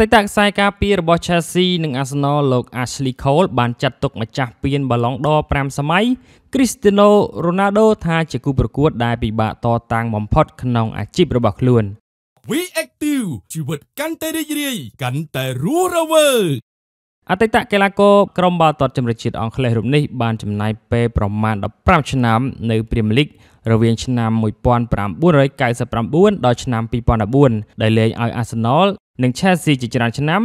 តិតខ្សែការពាររបស់ Chelsea និង Arsenal លោក Ashley Cole បានចាត់ទុកម្ចាស់ពាន Ballon d'Or 5សម័យ Cristiano Ronaldo ថាជាគូប្រកួតដែលពិបាកតតាំងបំផុតក្នុងអាជីពរបស់ខ្លួន We Active ជីវិតកាន់តែរីករាយកាន់តែរស់រវើកអតីតកីឡាករក្រុមបាល់ទាត់ជម្រើសជាតិអង់គ្លេសរូបនេះបានចំណាយពេលប្រមាណ15ឆ្នាំនៅព្រីមៀរលីករវាងឆ្នាំ1999ដល់ឆ្នាំ2014ដែលលេងឲ្យ Arsenal និង Chelsea ជាច្រើនឆ្នាំ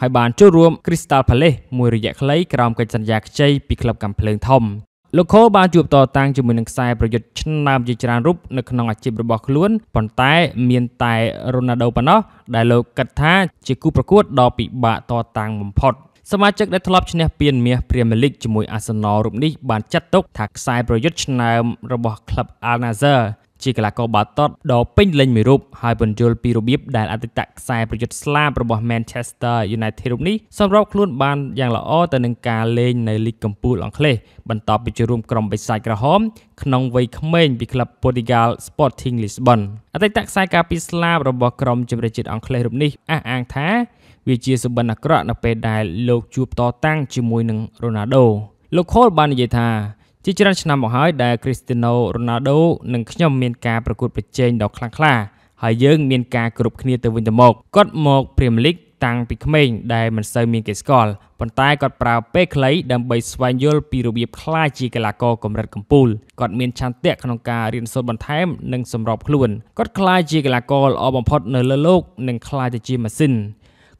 ហើយបានចូលរួម Crystal Palace មួយរយៈខ្លីក្រោមកិច្ចសន្យាខ្ចីពីក្លឹបកាំភ្លើងធំលោកខូបានជួបតតាំងជាមួយនឹងខ្សែប្រយុទ្ធឆ្នើមជាច្រើនរូបនៅក្នុងអាជីពរបស់ខ្លួនប៉ុន្តែមានតែរ៉ូណាល់ដូប៉ុណ្ណោះដែលលោកគិតថា ជាគូប្រកួតដ៏ពិបាកតតាំងបំផុតសមាជិកដែលធ្លាប់ឈ្នះ ពានមាសព្រៀមលីកជាមួយអាសនលរូបនេះបានចាត់ទុក ថាខ្សែប្រយុទ្ធឆ្នើមរបស់ក្លឹប Al Nassr ជាកីឡាករបាល់ទាត់ដ៏ពេញលេញមួយរូបហើយបញ្យល់ពីរបៀបដែល អតីតខ្សែប្រយុទ្ធស្លាបរបស់ Manchester United រូបនេះសម្របខ្លួនបានយ៉ាងល្អទៅនឹងការលេងនៅលីកកំពូលអង់គ្លេសបន្ទាប់ពីចូលរួមក្រុមបិសាចក្រហមក្នុងវ័យក្មេងពីក្លឹប Portugal Sporting Lisbon អតីតខ្សែការពារស្លាបរបស់ក្រុមជម្រើសជាតិអង់គ្លេសរូបនេះអះអាងថាវាជាសុបិនអាក្រក់នៅពេលដែលលោកជួបតតាំងជាមួយនឹង Ronaldo លោក Cole បាននិយាយថាជាច្រើនឆ្នាំមកហើយដែលគ្រីស្ទីណូរ៉ូណាល់ដូនិងខ្ញុំមានការប្រកួតប្រជែងដ៏ខ្លាំងក្លាហើយយើងមានការគ្រប់គ្នាទៅវិញទៅមកគាត់មកព្រីមលីកតាំងពីក្មេងដែលមិនសូវមានគេស្គាល់ប៉ុន្តែគាត់ប្រើពេលខ្លីដើម្បីស្វែងយល់ពីរបៀបខ្លាជាកីឡាករកម្រិតកំពូលគាត់មានឆន្ទៈក្នុងការរៀនសូត្របន្ថែមនិងសម្របខ្លួនគាត់ខ្លាជាកីឡាករល្អបំផុតនៅលើโลกនិងខ្លាទៅជាម៉ាស៊ីន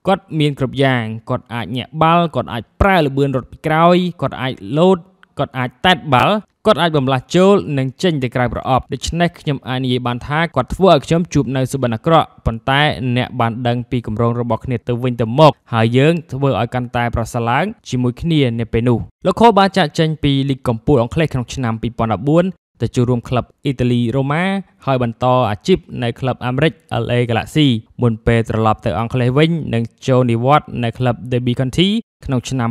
គាត់មានគ្រប់យ៉ាងគាត់អាចញាក់បាល់គាត់អាចប្រើលបឿនរត់ពីក្រោយគាត់អាចលោតគាត់អាចតែតបាល់គាត់អាចបំលាស់ចូលនិងចេញទៅក្រៅប្រអប់ដូច្នេះខ្ញុំអាចនិយាយបានថាគាត់ធ្វើឲ្យខ្ញុំជួបនៅសុបិនអាក្រក់ប៉ុន្តែអ្នកបានដឹងពីគម្រោងរបស់គ្នាទៅវិញទៅមកហើយយើងធ្វើឲ្យកាន់តែប្រសើរឡើងជាមួយគ្នានៅពេលនោះលោកខូបានចាក់ចេញពីលីកកំពូលអង់គ្លេសក្នុងឆ្នាំ2014ទៅចូលរួមក្លឹបអ៊ីតាលីរ៉ូម៉ាហើយបន្តអាជីពនៅក្លឹបអាមេរិក LA Galaxy មុនពេលត្រឡប់ទៅអង់គ្លេសវិញនិងចូលនិវត្តន៍នៅក្លឹប Derby County ក្នុងឆ្នាំ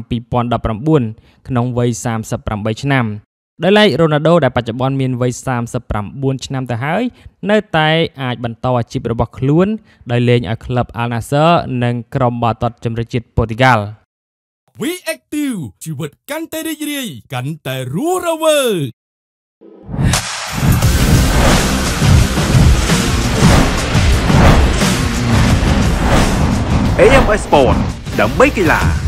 2019ក្នុងវ័យ38ឆ្នាំដោយឡែករ៉ូណាល់ដូដែលបច្ចុប្បន្នមានវ័យ39ឆ្នាំទៅហើយនៅតែអាចបន្តអាជីពរបស់ខ្លួនដោយលេងឲ្យក្លឹប Al Nassr និងក្រុមបាល់ទាត់ជម្រើសជាតិប៉ូទុយហ្គាល់ We Active ជីវិតកាន់តែរីករាយកាន់តែរស់រវើក AM Sport ដើម្បីកីឡា